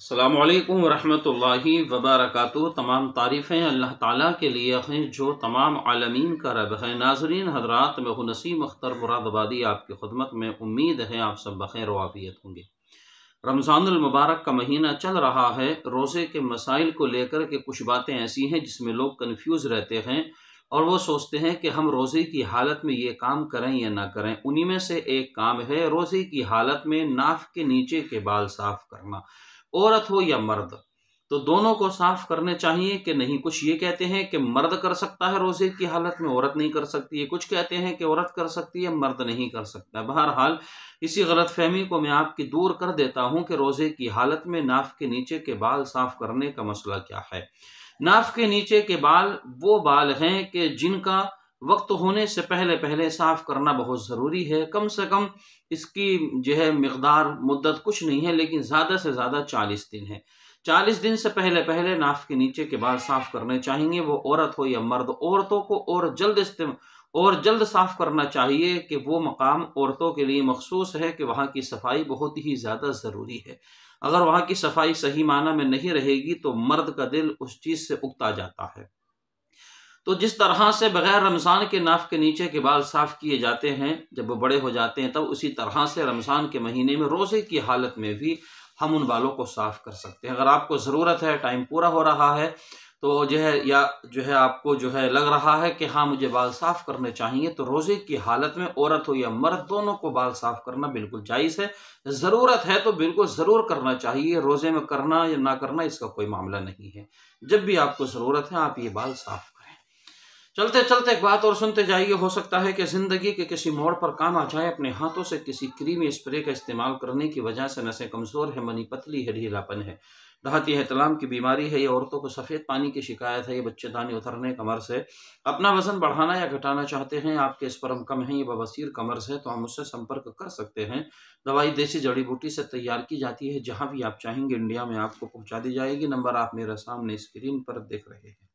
السلام علیکم ورحمۃ اللہ وبرکاتہ تمام تعریفیں اللہ تعالیٰ کے لیے ہیں جو تمام عالمین کا رب ہے ناظرین حضرات میں نسیم اختر مراد آبادی آپ کی خدمت میں امید ہے آپ سب بخیر و عافیت ہوں گے رمضان المبارک کا مہینہ چل رہا ہے روزے کے مسائل کو لے کر کے کچھ باتیں ایسی ہیں جس میں لوگ کنفیوز رہتے ہیں اور وہ سوچتے ہیں کہ ہم روزے کی حالت میں یہ کام کریں یا نہ کریں انہی میں سے ایک کام ہے روزے کی حالت میں ناف کے نیچے کے بال صاف کرنا عورت ہو یا مرد تو دونوں کو صاف کرنے چاہیے کہ نہیں کچھ یہ کہتے ہیں کہ مرد کر سکتا ہے روزے کی حالت میں عورت نہیں کر سکتی ہے کچھ کہتے ہیں کہ عورت کر سکتی ہے مرد نہیں کر سکتا بہرحال اسی غلط فہمی کو میں آپ کی دور کر دیتا ہوں کہ روزے کی حالت میں ناف کے نیچے کے بال صاف کرنے کا مسئلہ کیا ہے ناف کے نیچے کے بال وہ بال ہیں کہ جن کا وقت ہونے سے پہلے پہلے صاف کرنا بہت ضروری ہے کم سے کم اس کی جو ہے مقدار مدت کچھ نہیں ہے لیکن زیادہ سے زیادہ چالیس دن ہے چالیس دن سے پہلے پہلے ناف کے نیچے کے بعد صاف کرنے چاہیں گے وہ عورت ہو یا مرد عورتوں کو اور جلد استم اور جلد صاف کرنا چاہیے کہ وہ مقام عورتوں کے لیے مخصوص ہے کہ وہاں کی صفائی بہت ہی زیادہ ضروری ہے اگر وہاں کی صفائی صحیح معنی میں نہیں رہے گی تو مرد کا دل اس چیز سے اکتا جاتا ہے تو جس طرح سے بغیر رمضان کے ناف کے نیچے کے بال صاف کیے جاتے ہیں جب وہ بڑے ہو جاتے ہیں تب اسی طرح سے رمضان کے مہینے میں روزے کی حالت میں بھی ہم ان بالوں کو صاف کر سکتے ہیں اگر آپ کو ضرورت ہے ٹائم پورا ہو رہا ہے تو جو ہے یا جو ہے آپ کو جو ہے لگ رہا ہے کہ ہاں مجھے بال صاف کرنے چاہیے تو روزے کی حالت میں عورت ہو یا مرد دونوں کو بال صاف کرنا بالکل جائز ہے ضرورت ہے تو بالکل ضرور کرنا چاہیے روزے میں کرنا یا نہ کرنا اس کا کوئی معاملہ نہیں ہے جب بھی آپ کو ضرورت ہے آپ یہ بال صاف چلتے چلتے ایک بات اور سنتے جائیے ہو سکتا ہے کہ زندگی کے کسی موڑ پر کام آ جائے اپنے ہاتھوں سے کسی کریمی اسپرے کا استعمال کرنے کی وجہ سے نسیں کمزور ہیں منی پتلی ہے ڈھیلا پن ہے ہے تلام کی بیماری ہے یہ عورتوں کو سفید پانی کی شکایت ہے یہ بچے دانی اترنے کا مرض ہے اپنا وزن بڑھانا یا گھٹانا چاہتے ہیں آپ کے اس پر ہم کم ہیں یہ بوسیر کا مرض ہے تو ہم اس سے سمپرک کر سکتے ہیں دوائی دیسی جڑی بوٹی سے تیار کی جاتی ہے جہاں بھی آپ چاہیں گے انڈیا میں آپ کو پہنچا دی جائے گی نمبر آپ میرے سامنے اسکرین پر دیکھ رہے ہیں